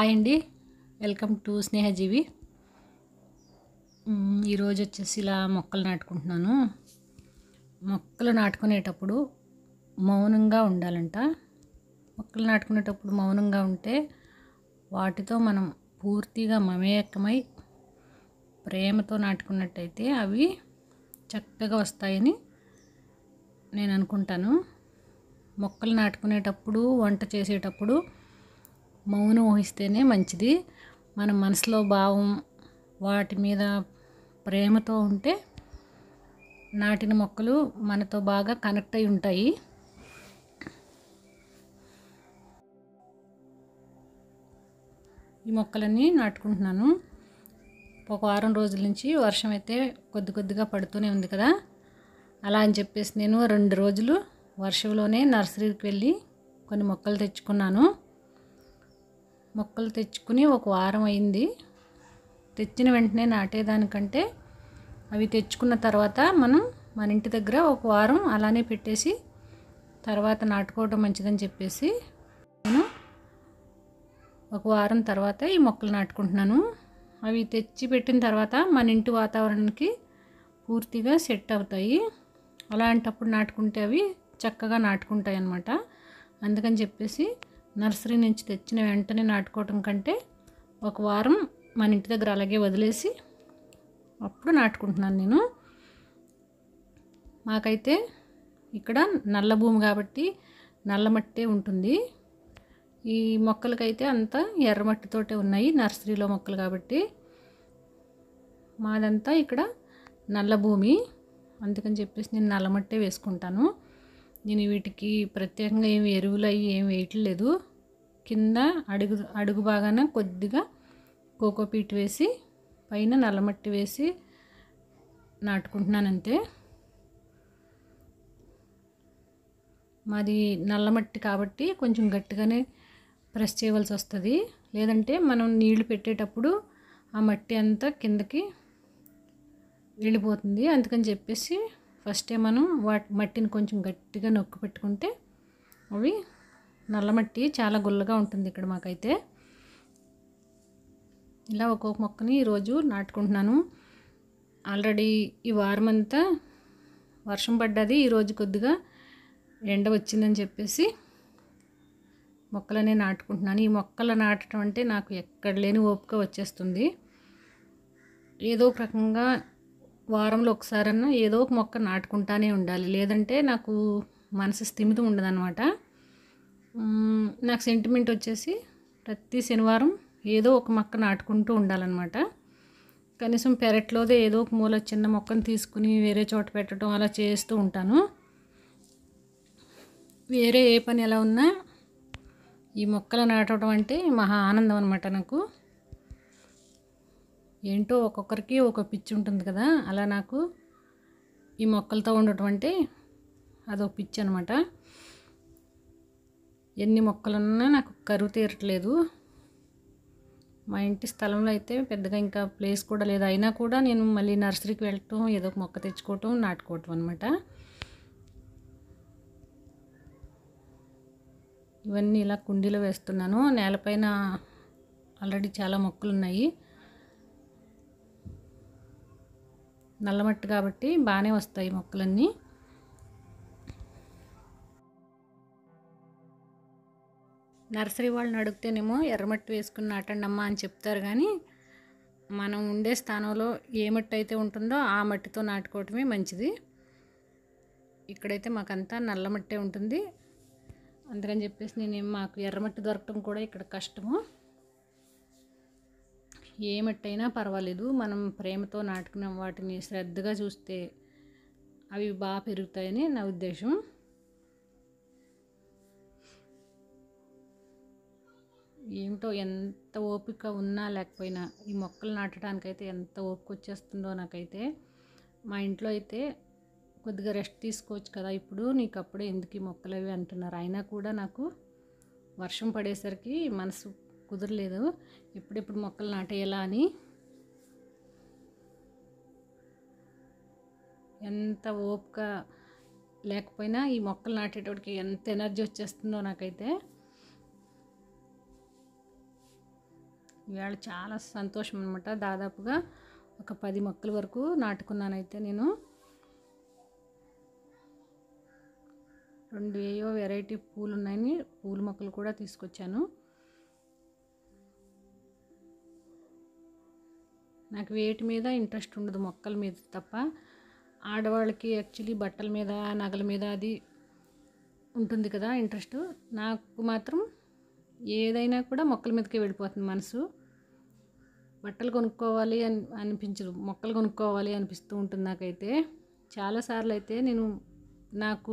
hi అండి welcome to స్నేహజీవి ఈరోజు వచ్చేసి ఇలా మొక్కలు నాటుకుంటున్నాను మొక్కలు నాటుకునేటప్పుడు మౌనంగా ఉండాలంట మొక్కలు నాటుకునేటప్పుడు మౌనంగా ఉంటే వాటితో మనం పూర్తిగా మమేకమై ప్రేమతో నాటుకున్నట్టయితే అవి చక్కగా వస్తాయని నేను అనుకుంటాను మొక్కలు నాటుకునేటప్పుడు వంట చేసేటప్పుడు మౌనం వహిస్తేనే మంచిది మన మనసులో భావం వాటి మీద ప్రేమతో ఉంటే నాటిన మొక్కలు మనతో బాగా కనెక్ట్ అయి ఉంటాయి ఈ మొక్కలన్నీ నాటుకుంటున్నాను ఒక వారం రోజుల నుంచి వర్షం అయితే కొద్ది కొద్దిగా పడుతూనే ఉంది కదా అలా అని చెప్పేసి నేను రెండు రోజులు వర్షంలోనే నర్సరీకి వెళ్ళి కొన్ని మొక్కలు తెచ్చుకున్నాను మొక్కలు తెచ్చుకుని ఒక వారం అయింది తెచ్చిన వెంటనే నాటేదానికంటే అవి తెచ్చుకున్న తర్వాత మనం మన ఇంటి దగ్గర ఒక వారం అలానే పెట్టేసి తర్వాత నాటుకోవడం మంచిదని చెప్పేసి నేను ఒక వారం తర్వాత ఈ మొక్కలు నాటుకుంటున్నాను అవి తెచ్చి పెట్టిన తర్వాత మన ఇంటి వాతావరణానికి పూర్తిగా సెట్ అవుతాయి అలాంటప్పుడు నాటుకుంటే అవి చక్కగా నాటుకుంటాయి అన్నమాట అందుకని చెప్పేసి నర్సరీ నుంచి తెచ్చిన వెంటనే నాటుకోవటం కంటే ఒక వారం మన ఇంటి దగ్గర అలాగే వదిలేసి అప్పుడు నాటుకుంటున్నాను నేను మాకైతే ఇక్కడ నల్ల భూమి కాబట్టి నల్ల మట్టే ఉంటుంది ఈ మొక్కలకైతే అంతా ఎర్రమట్టితోటే ఉన్నాయి నర్సరీలో మొక్కలు కాబట్టి మాదంతా ఇక్కడ నల్ల భూమి అందుకని చెప్పేసి నేను నల్ల మట్టే వేసుకుంటాను నేను వీటికి ప్రత్యేకంగా ఏమి ఎరువులు అవి ఏమి వేయట్లేదు కింద అడుగు అడుగు బాగాన కొద్దిగా కోకోపీట్ వేసి పైన నల్లమట్టి వేసి నాటుకుంటున్నాను అంతే మాది నల్లమట్టి కాబట్టి కొంచెం గట్టిగానే ప్రెస్ చేయవలసి వస్తుంది లేదంటే మనం నీళ్లు పెట్టేటప్పుడు ఆ మట్టి అంతా కిందకి వెళ్ళిపోతుంది అందుకని చెప్పేసి ఫస్టే మనం వాటి మట్టిని కొంచెం గట్టిగా నొక్కి పెట్టుకుంటే అవి నల్లమట్టి చాలా గుల్లగా ఉంటుంది ఇక్కడ మాకైతే ఇలా ఒక్కొక్క మొక్కని ఈరోజు నాటుకుంటున్నాను ఆల్రెడీ ఈ వారం అంతా వర్షం పడ్డది ఈరోజు కొద్దిగా ఎండ వచ్చిందని చెప్పేసి మొక్కలనే నాటుకుంటున్నాను ఈ మొక్కలు నాటడం అంటే నాకు ఎక్కడ లేని ఓపిక వచ్చేస్తుంది ఏదో ఒక రకంగా వారంలో ఒకసారన్నా ఏదో ఒక మొక్క నాటుకుంటానే ఉండాలి లేదంటే నాకు మనసు స్థిమితం ఉండదన్నమాట నాకు సెంటిమెంట్ వచ్చేసి ప్రతి శనివారం ఏదో ఒక మొక్క నాటుకుంటూ ఉండాలన్నమాట కనీసం పెరట్లోదే ఏదో ఒక మూల చిన్న మొక్కను తీసుకుని వేరే చోట పెట్టడం అలా చేస్తూ ఉంటాను వేరే ఏ పని ఎలా ఉన్నా ఈ మొక్కలు నాటడం అంటే మహా ఆనందం అనమాట నాకు ఏంటో ఒక్కొక్కరికి ఒక పిచ్చి ఉంటుంది కదా అలా నాకు ఈ మొక్కలతో ఉండటం అంటే అదొక పిచ్చి అనమాట ఎన్ని మొక్కలున్నా నాకు కరువు తీరట్లేదు మా ఇంటి స్థలంలో అయితే పెద్దగా ఇంకా ప్లేస్ కూడా లేదు అయినా కూడా నేను మళ్ళీ నర్సరీకి వెళ్ళటం ఏదో ఒక మొక్క తెచ్చుకోవటం నాటుకోవటం అనమాట ఇవన్నీ ఇలా కుండీలో వేస్తున్నాను నేలపైన ఆల్రెడీ చాలా మొక్కలు ఉన్నాయి నల్లమట్టు కాబట్టి బాగానే వస్తాయి మొక్కలన్నీ నర్సరీ వాళ్ళని అడిగితేనేమో ఎర్రమట్టి వేసుకుని నాటండమ్మా అని చెప్తారు కానీ మనం ఉండే స్థానంలో ఏ మట్టి అయితే ఉంటుందో ఆ మట్టితో నాటుకోవటమే మంచిది ఇక్కడైతే మాకంతా నల్ల మట్టే ఉంటుంది అందుకని చెప్పేసి నేను మాకు ఎర్రమట్టి దొరకటం కూడా ఇక్కడ కష్టము ఏ మట్టి అయినా పర్వాలేదు మనం ప్రేమతో నాటుకున్న వాటిని శ్రద్ధగా చూస్తే అవి బాగా పెరుగుతాయని నా ఉద్దేశం ఏమిటో ఎంత ఓపిక ఉన్నా లేకపోయినా ఈ మొక్కలు నాటడానికైతే ఎంత ఓపిక వచ్చేస్తుందో నాకైతే మా ఇంట్లో అయితే కొద్దిగా రెస్ట్ తీసుకోవచ్చు కదా ఇప్పుడు నీకు అప్పుడే ఎందుకు ఈ మొక్కలు అవి అంటున్నారు అయినా కూడా నాకు వర్షం పడేసరికి మనసు కుదరలేదు ఎప్పుడెప్పుడు మొక్కలు నాటేయాలా అని ఎంత ఓపిక లేకపోయినా ఈ మొక్కలు నాటేటోడికి ఎంత ఎనర్జీ వచ్చేస్తుందో నాకైతే ఇవాళ చాలా సంతోషం అనమాట దాదాపుగా ఒక పది మొక్కల వరకు నాటుకున్నానైతే నేను రెండు ఏయో వెరైటీ పూలు ఉన్నాయని పూల మొక్కలు కూడా తీసుకొచ్చాను నాకు వేటి మీద ఇంట్రెస్ట్ ఉండదు మొక్కల మీద తప్ప ఆడవాళ్ళకి యాక్చువల్లీ బట్టల మీద నగల మీద అది ఉంటుంది కదా ఇంట్రెస్ట్ నాకు మాత్రం ఏదైనా కూడా మొక్కల మీదకే వెళ్ళిపోతుంది మనసు బట్టలు కొనుక్కోవాలి అని అనిపించదు మొక్కలు కొనుక్కోవాలి అనిపిస్తూ ఉంటుంది నాకైతే చాలాసార్లు అయితే నేను నాకు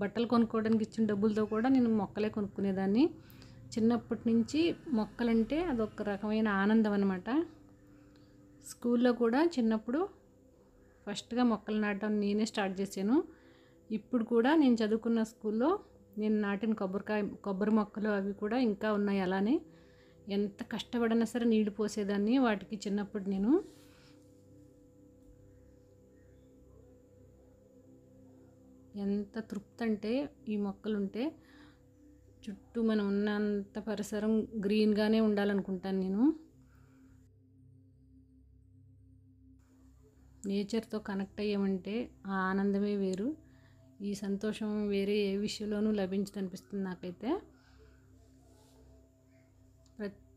బట్టలు కొనుక్కోవడానికి ఇచ్చిన డబ్బులతో కూడా నేను మొక్కలే కొనుక్కునేదాన్ని చిన్నప్పటి నుంచి మొక్కలంటే అదొక రకమైన ఆనందం అనమాట స్కూల్లో కూడా చిన్నప్పుడు ఫస్ట్గా మొక్కలు నాటడం నేనే స్టార్ట్ చేశాను ఇప్పుడు కూడా నేను చదువుకున్న స్కూల్లో నేను నాటిన కొబ్బరికాయ కొబ్బరి మొక్కలు అవి కూడా ఇంకా ఉన్నాయి అలానే ఎంత కష్టపడినా సరే నీళ్లు పోసేదాన్ని వాటికి చిన్నప్పుడు నేను ఎంత తృప్తి అంటే ఈ మొక్కలు ఉంటే చుట్టూ మనం ఉన్నంత పరిసరం గ్రీన్గానే ఉండాలనుకుంటాను నేను నేచర్తో కనెక్ట్ అయ్యామంటే ఆ ఆనందమే వేరు ఈ సంతోషం వేరే ఏ విషయంలోనూ లభించదనిపిస్తుంది నాకైతే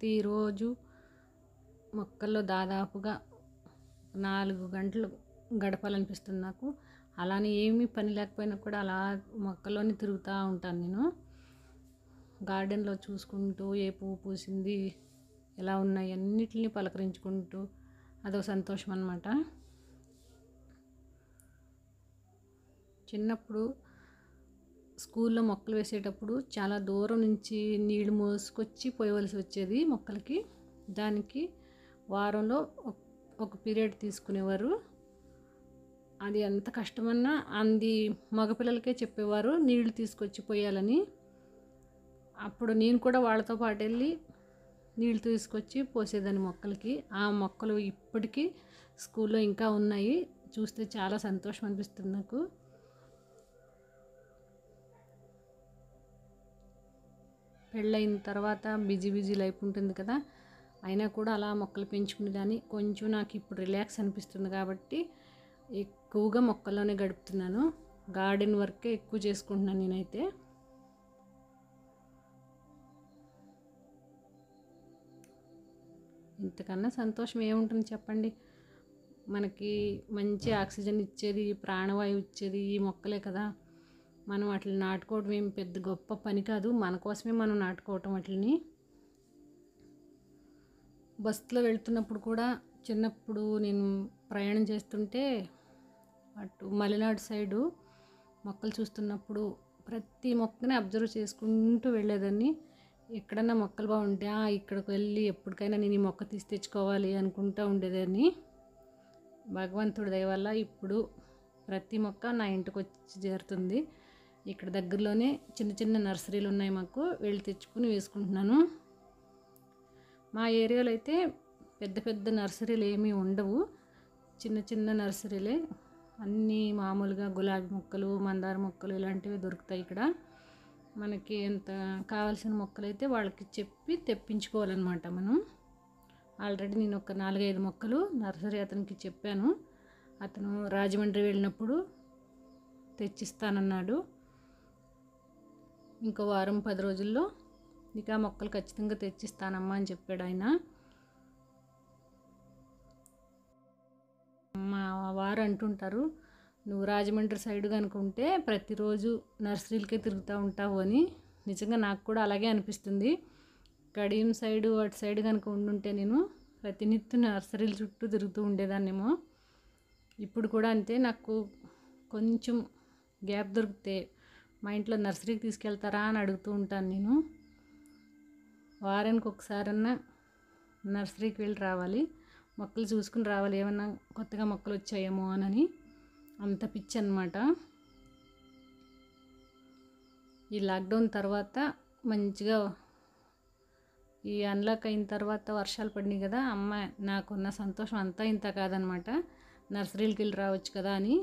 ప్రతిరోజు మొక్కల్లో దాదాపుగా నాలుగు గంటలు గడపాలనిపిస్తుంది నాకు అలానే ఏమీ పని లేకపోయినా కూడా అలా మొక్కలోని తిరుగుతూ ఉంటాను నేను గార్డెన్లో చూసుకుంటూ ఏ పువ్వు పూసింది ఎలా ఉన్నాయి అన్నిటిని పలకరించుకుంటూ అదొక సంతోషం అనమాట చిన్నప్పుడు స్కూల్లో మొక్కలు వేసేటప్పుడు చాలా దూరం నుంచి నీళ్లు మోసుకొచ్చి పోయవలసి వచ్చేది మొక్కలకి దానికి వారంలో ఒక పీరియడ్ తీసుకునేవారు అది ఎంత కష్టమన్నా అంది మగపిల్లలకే చెప్పేవారు నీళ్లు తీసుకొచ్చి పోయాలని అప్పుడు నేను కూడా వాళ్ళతో పాటు వెళ్ళి నీళ్లు తీసుకొచ్చి పోసేదాన్ని మొక్కలకి ఆ మొక్కలు ఇప్పటికీ స్కూల్లో ఇంకా ఉన్నాయి చూస్తే చాలా సంతోషం అనిపిస్తుంది నాకు పెళ్ళైన తర్వాత బిజీ బిజీ లైఫ్ ఉంటుంది కదా అయినా కూడా అలా మొక్కలు పెంచుకునేదాన్ని కొంచెం నాకు ఇప్పుడు రిలాక్స్ అనిపిస్తుంది కాబట్టి ఎక్కువగా మొక్కల్లోనే గడుపుతున్నాను గార్డెన్ వర్కే ఎక్కువ చేసుకుంటున్నాను నేనైతే ఇంతకన్నా సంతోషం ఏముంటుంది చెప్పండి మనకి మంచి ఆక్సిజన్ ఇచ్చేది ప్రాణవాయువు ఇచ్చేది ఈ మొక్కలే కదా మనం అట్లా నాటుకోవడం ఏం పెద్ద గొప్ప పని కాదు మన కోసమే మనం నాటుకోవటం అట్లని బస్సులో వెళ్తున్నప్పుడు కూడా చిన్నప్పుడు నేను ప్రయాణం చేస్తుంటే అటు మలెనాడు సైడు మొక్కలు చూస్తున్నప్పుడు ప్రతి మొక్కని అబ్జర్వ్ చేసుకుంటూ వెళ్ళేదాన్ని ఎక్కడన్నా మొక్కలు బాగుంటే ఇక్కడికి వెళ్ళి ఎప్పటికైనా నేను ఈ మొక్క తీసి తెచ్చుకోవాలి అనుకుంటూ ఉండేదాన్ని భగవంతుడి దయవల్ల ఇప్పుడు ప్రతి మొక్క నా ఇంటికి వచ్చి చేరుతుంది ఇక్కడ దగ్గరలోనే చిన్న చిన్న నర్సరీలు ఉన్నాయి మాకు వెళ్ళి తెచ్చుకుని వేసుకుంటున్నాను మా ఏరియాలో అయితే పెద్ద పెద్ద నర్సరీలు ఏమీ ఉండవు చిన్న చిన్న నర్సరీలే అన్నీ మామూలుగా గులాబీ మొక్కలు మందార మొక్కలు ఇలాంటివి దొరుకుతాయి ఇక్కడ మనకి ఎంత కావాల్సిన మొక్కలు అయితే వాళ్ళకి చెప్పి తెప్పించుకోవాలన్నమాట మనం ఆల్రెడీ నేను ఒక నాలుగైదు మొక్కలు నర్సరీ అతనికి చెప్పాను అతను రాజమండ్రి వెళ్ళినప్పుడు తెచ్చిస్తానన్నాడు ఇంకో వారం పది రోజుల్లో నీకు ఆ మొక్కలు ఖచ్చితంగా తెచ్చిస్తానమ్మా అని చెప్పాడు ఆయన మా వారు అంటుంటారు నువ్వు రాజమండ్రి సైడ్ కనుకుంటే ప్రతిరోజు నర్సరీలకే తిరుగుతూ ఉంటావు అని నిజంగా నాకు కూడా అలాగే అనిపిస్తుంది కడియం సైడు అటు సైడ్ కనుక ఉండుంటే నేను ప్రతినిత్యం నర్సరీల చుట్టూ తిరుగుతూ ఉండేదాన్నేమో ఇప్పుడు కూడా అంతే నాకు కొంచెం గ్యాప్ దొరికితే మా ఇంట్లో నర్సరీకి తీసుకెళ్తారా అని అడుగుతూ ఉంటాను నేను వారానికి ఒకసారన్నా నర్సరీకి వెళ్ళి రావాలి మొక్కలు చూసుకుని రావాలి ఏమన్నా కొత్తగా మొక్కలు వచ్చాయేమో అని అంత పిచ్చి అనమాట ఈ లాక్డౌన్ తర్వాత మంచిగా ఈ అన్లాక్ అయిన తర్వాత వర్షాలు పడినాయి కదా అమ్మ నాకున్న సంతోషం అంతా ఇంత కాదనమాట నర్సరీలకి వెళ్ళి రావచ్చు కదా అని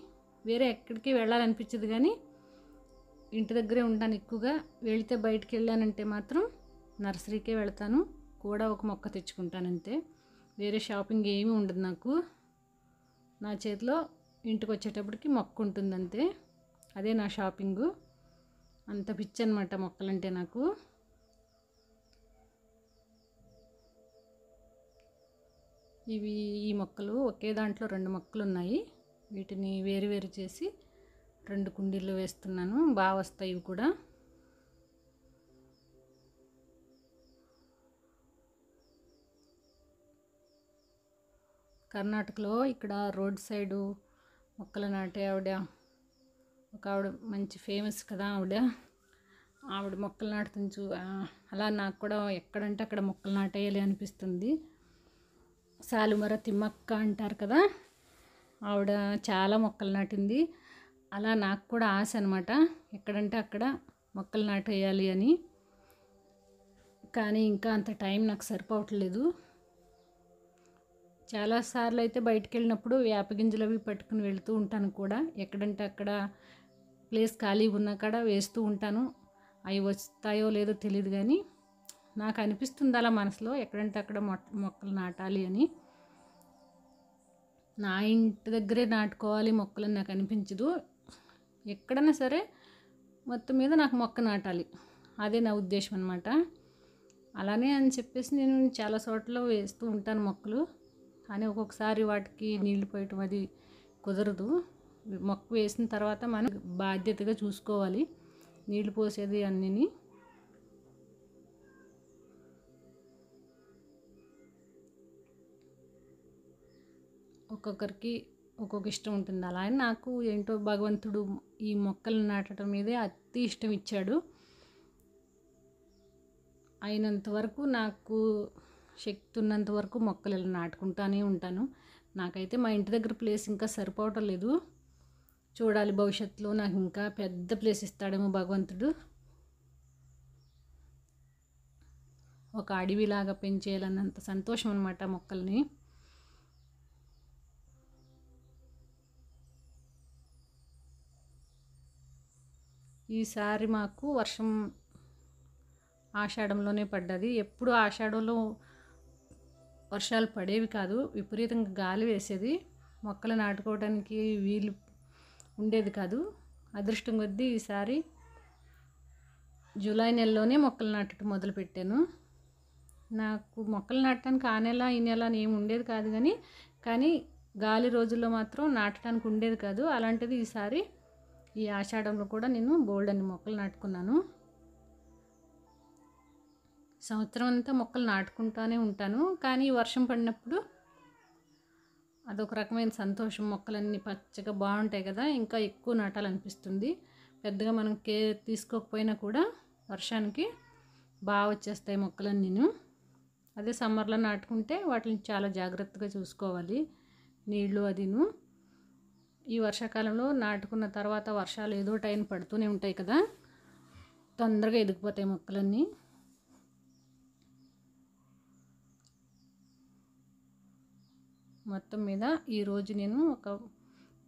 వేరే ఎక్కడికి వెళ్ళాలనిపించదు కానీ ఇంటి దగ్గరే ఉంటాను ఎక్కువగా వెళితే బయటికి వెళ్ళానంటే మాత్రం నర్సరీకే వెళ్తాను కూడా ఒక మొక్క తెచ్చుకుంటానంతే వేరే షాపింగ్ ఏమీ ఉండదు నాకు నా చేతిలో ఇంటికి వచ్చేటప్పటికి మొక్క ఉంటుందంతే అదే నా షాపింగు అంత పిచ్చి అనమాట మొక్కలంటే నాకు ఇవి ఈ మొక్కలు ఒకే దాంట్లో రెండు మొక్కలు ఉన్నాయి వీటిని వేరు వేరు చేసి రెండు కుండీలు వేస్తున్నాను బాగా వస్తాయి ఇవి కూడా కర్ణాటకలో ఇక్కడ రోడ్ సైడు మొక్కలు నాటే ఆవిడ ఒక ఆవిడ మంచి ఫేమస్ కదా ఆవిడ ఆవిడ మొక్కలు నాటుతుంది చూ అలా నాకు కూడా ఎక్కడంటే అక్కడ మొక్కలు నాటేయాలి అనిపిస్తుంది సాలుమర తిమ్మక్క అంటారు కదా ఆవిడ చాలా మొక్కలు నాటింది అలా నాకు కూడా ఆశ అనమాట ఎక్కడంటే అక్కడ మొక్కలు నాటేయాలి అని కానీ ఇంకా అంత టైం నాకు సరిపోవట్లేదు చాలాసార్లు అయితే బయటికి వెళ్ళినప్పుడు వేప గింజలు అవి పట్టుకుని వెళుతూ ఉంటాను కూడా ఎక్కడంటే అక్కడ ప్లేస్ ఖాళీ ఉన్నా కాడ వేస్తూ ఉంటాను అవి వస్తాయో లేదో తెలియదు కానీ నాకు అనిపిస్తుంది అలా మనసులో ఎక్కడంటే అక్కడ మొక్కలు నాటాలి అని నా ఇంటి దగ్గరే నాటుకోవాలి మొక్కలని నాకు అనిపించదు ఎక్కడైనా సరే మొత్తం మీద నాకు మొక్క నాటాలి అదే నా ఉద్దేశం అనమాట అలానే అని చెప్పేసి నేను చాలా చోట్ల వేస్తూ ఉంటాను మొక్కలు కానీ ఒక్కొక్కసారి వాటికి నీళ్లు పోయటం అది కుదరదు మొక్క వేసిన తర్వాత మనం బాధ్యతగా చూసుకోవాలి నీళ్లు పోసేది అన్నీ ఒక్కొక్కరికి ఒక్కొక్క ఇష్టం ఉంటుంది అలా నాకు ఏంటో భగవంతుడు ఈ మొక్కలు నాటడం మీదే అతి ఇష్టం ఇచ్చాడు అయినంత వరకు నాకు శక్తి ఉన్నంత వరకు మొక్కలు ఇలా నాటుకుంటానే ఉంటాను నాకైతే మా ఇంటి దగ్గర ప్లేస్ ఇంకా సరిపోవటం లేదు చూడాలి భవిష్యత్తులో నాకు ఇంకా పెద్ద ప్లేస్ ఇస్తాడేమో భగవంతుడు ఒక అడవిలాగా పెంచేయాలన్నంత సంతోషం అనమాట మొక్కల్ని ఈసారి మాకు వర్షం ఆషాఢంలోనే పడ్డది ఎప్పుడు ఆషాఢంలో వర్షాలు పడేవి కాదు విపరీతంగా గాలి వేసేది మొక్కలు నాటుకోవడానికి వీలు ఉండేది కాదు అదృష్టం కొద్దీ ఈసారి జూలై నెలలోనే మొక్కలు నాటడం మొదలుపెట్టాను నాకు మొక్కలు నాటడానికి ఆ నెల ఈ నెల అని ఏమి ఉండేది కాదు కానీ కానీ గాలి రోజుల్లో మాత్రం నాటడానికి ఉండేది కాదు అలాంటిది ఈసారి ఈ ఆషాఢంలో కూడా నేను బోల్డ్ అన్ని మొక్కలు నాటుకున్నాను సంవత్సరం అంతా మొక్కలు నాటుకుంటూనే ఉంటాను కానీ వర్షం పడినప్పుడు అదొక రకమైన సంతోషం మొక్కలన్నీ పచ్చగా బాగుంటాయి కదా ఇంకా ఎక్కువ నాటాలనిపిస్తుంది పెద్దగా మనం కేర్ తీసుకోకపోయినా కూడా వర్షానికి బాగా వచ్చేస్తాయి నేను అదే సమ్మర్లో నాటుకుంటే వాటిని చాలా జాగ్రత్తగా చూసుకోవాలి నీళ్ళు అదిను ఈ వర్షాకాలంలో నాటుకున్న తర్వాత వర్షాలు ఏదో టైం పడుతూనే ఉంటాయి కదా తొందరగా ఎదిగిపోతాయి మొక్కలన్నీ మొత్తం మీద ఈరోజు నేను ఒక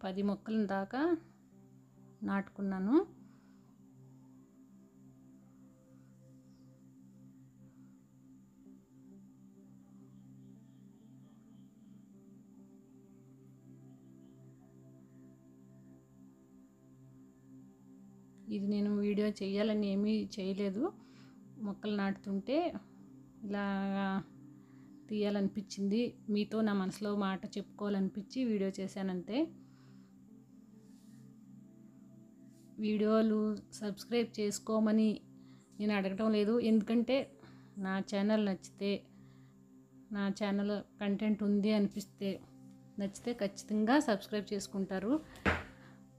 పది మొక్కల దాకా నాటుకున్నాను ఇది నేను వీడియో చేయాలని ఏమీ చేయలేదు మొక్కలు నాటుతుంటే ఇలా తీయాలనిపించింది మీతో నా మనసులో మాట చెప్పుకోవాలనిపించి వీడియో చేశానంతే వీడియోలు సబ్స్క్రైబ్ చేసుకోమని నేను అడగటం లేదు ఎందుకంటే నా ఛానల్ నచ్చితే నా ఛానల్ కంటెంట్ ఉంది అనిపిస్తే నచ్చితే ఖచ్చితంగా సబ్స్క్రైబ్ చేసుకుంటారు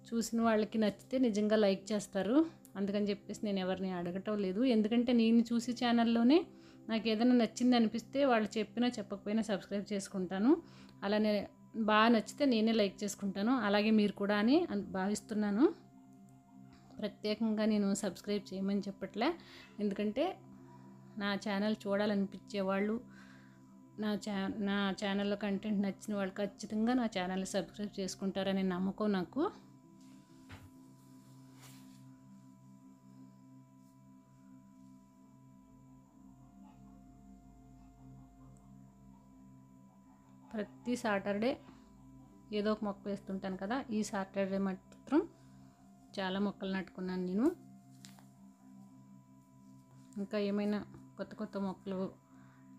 చూసిన వాళ్ళకి నచ్చితే నిజంగా లైక్ చేస్తారు అందుకని చెప్పేసి నేను ఎవరిని అడగటం లేదు ఎందుకంటే నేను చూసే ఛానల్లోనే నాకు ఏదైనా నచ్చింది అనిపిస్తే వాళ్ళు చెప్పినా చెప్పకపోయినా సబ్స్క్రైబ్ చేసుకుంటాను అలానే బాగా నచ్చితే నేనే లైక్ చేసుకుంటాను అలాగే మీరు కూడా అని భావిస్తున్నాను ప్రత్యేకంగా నేను సబ్స్క్రైబ్ చేయమని చెప్పట్లే ఎందుకంటే నా ఛానల్ చూడాలనిపించే వాళ్ళు నా ఛా నా ఛానల్లో కంటెంట్ నచ్చిన వాళ్ళు ఖచ్చితంగా నా ఛానల్ని సబ్స్క్రైబ్ చేసుకుంటారనే నమ్మకం నాకు ప్రతి సాటర్డే ఏదో ఒక మొక్క వేస్తుంటాను కదా ఈ సాటర్డే మాత్రం చాలా మొక్కలు నాటుకున్నాను నేను ఇంకా ఏమైనా కొత్త కొత్త మొక్కలు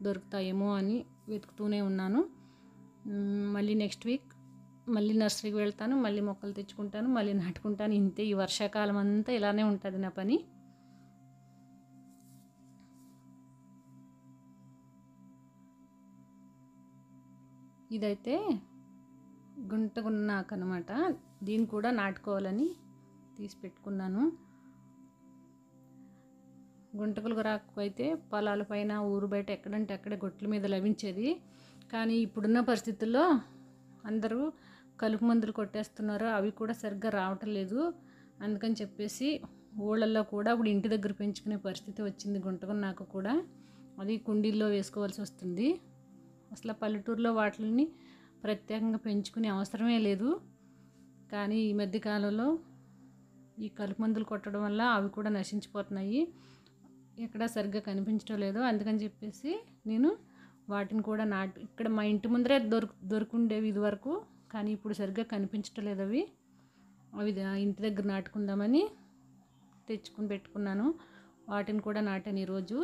దొరుకుతాయేమో అని వెతుకుతూనే ఉన్నాను మళ్ళీ నెక్స్ట్ వీక్ మళ్ళీ నర్సరీకి వెళ్తాను మళ్ళీ మొక్కలు తెచ్చుకుంటాను మళ్ళీ నాటుకుంటాను ఇంతే ఈ వర్షాకాలం అంతా ఇలానే ఉంటుంది నా పని ఇదైతే గుంటగున్నాక అనమాట దీన్ని కూడా నాటుకోవాలని తీసి పెట్టుకున్నాను గుంటకులు రాకపోతే పొలాల పైన ఊరు బయట ఎక్కడంటే అక్కడే గొట్ల మీద లభించేది కానీ ఇప్పుడున్న పరిస్థితుల్లో అందరూ కలుపు మందులు కొట్టేస్తున్నారు అవి కూడా సరిగ్గా రావటం లేదు అందుకని చెప్పేసి ఊళ్ళల్లో కూడా ఇప్పుడు ఇంటి దగ్గర పెంచుకునే పరిస్థితి వచ్చింది గుంటకున్నాక కూడా అది కుండీల్లో వేసుకోవాల్సి వస్తుంది అసలు పల్లెటూరులో వాటిని ప్రత్యేకంగా పెంచుకునే అవసరమే లేదు కానీ ఈ మధ్య కాలంలో ఈ కలుపు మందులు కొట్టడం వల్ల అవి కూడా నశించిపోతున్నాయి ఎక్కడ సరిగ్గా కనిపించడం లేదు అందుకని చెప్పేసి నేను వాటిని కూడా నాటు ఇక్కడ మా ఇంటి ముందరే దొరుకు దొరుకుండేవి ఇదివరకు కానీ ఇప్పుడు సరిగ్గా కనిపించడం లేదు అవి అవి ఇంటి దగ్గర నాటుకుందామని తెచ్చుకుని పెట్టుకున్నాను వాటిని కూడా నాటాను ఈరోజు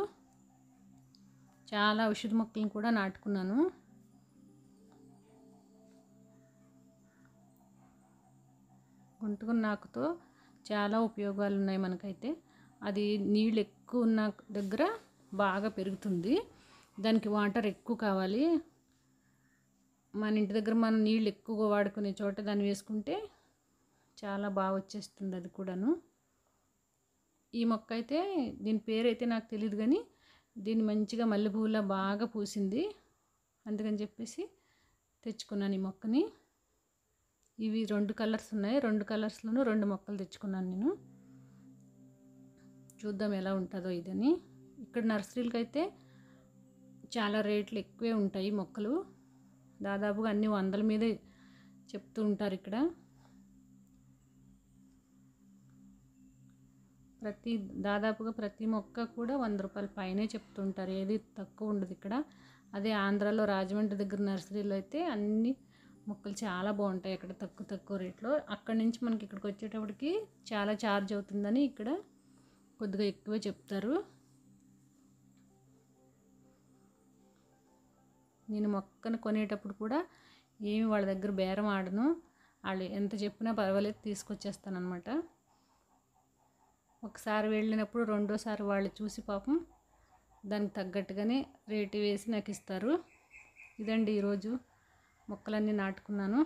చాలా ఔషధ మొక్కలను కూడా నాటుకున్నాను గుంటుకున్న నాకుతో చాలా ఉపయోగాలు ఉన్నాయి మనకైతే అది నీళ్ళు ఎక్కువ ఉన్న దగ్గర బాగా పెరుగుతుంది దానికి వాటర్ ఎక్కువ కావాలి మన ఇంటి దగ్గర మనం నీళ్ళు ఎక్కువగా వాడుకునే చోట దాన్ని వేసుకుంటే చాలా బాగా వచ్చేస్తుంది అది కూడాను ఈ మొక్క అయితే దీని పేరు అయితే నాకు తెలియదు కానీ దీన్ని మంచిగా మల్లెపూల బాగా పూసింది అందుకని చెప్పేసి తెచ్చుకున్నాను ఈ మొక్కని ఇవి రెండు కలర్స్ ఉన్నాయి రెండు కలర్స్లోనూ రెండు మొక్కలు తెచ్చుకున్నాను నేను చూద్దాం ఎలా ఉంటుందో ఇదని ఇక్కడ నర్సరీలకు అయితే చాలా రేట్లు ఎక్కువే ఉంటాయి మొక్కలు దాదాపుగా అన్ని వందల మీదే చెప్తూ ఉంటారు ఇక్కడ ప్రతి దాదాపుగా ప్రతి మొక్క కూడా వంద రూపాయల పైనే చెప్తుంటారు ఏది తక్కువ ఉండదు ఇక్కడ అదే ఆంధ్రాలో రాజమండ్రి దగ్గర నర్సరీలో అయితే అన్ని మొక్కలు చాలా బాగుంటాయి ఇక్కడ తక్కువ తక్కువ రేట్లో అక్కడి నుంచి మనకి ఇక్కడికి వచ్చేటప్పటికి చాలా ఛార్జ్ అవుతుందని ఇక్కడ కొద్దిగా ఎక్కువే చెప్తారు నేను మొక్కను కొనేటప్పుడు కూడా ఏమి వాళ్ళ దగ్గర బేరం ఆడను వాళ్ళు ఎంత చెప్పినా పర్వాలేదు తీసుకొచ్చేస్తాను అనమాట ఒకసారి వెళ్ళినప్పుడు రెండోసారి వాళ్ళు చూసి పాపం దానికి తగ్గట్టుగానే రేటు వేసి నాకు ఇస్తారు ఇదండి ఈరోజు మొక్కలన్నీ నాటుకున్నాను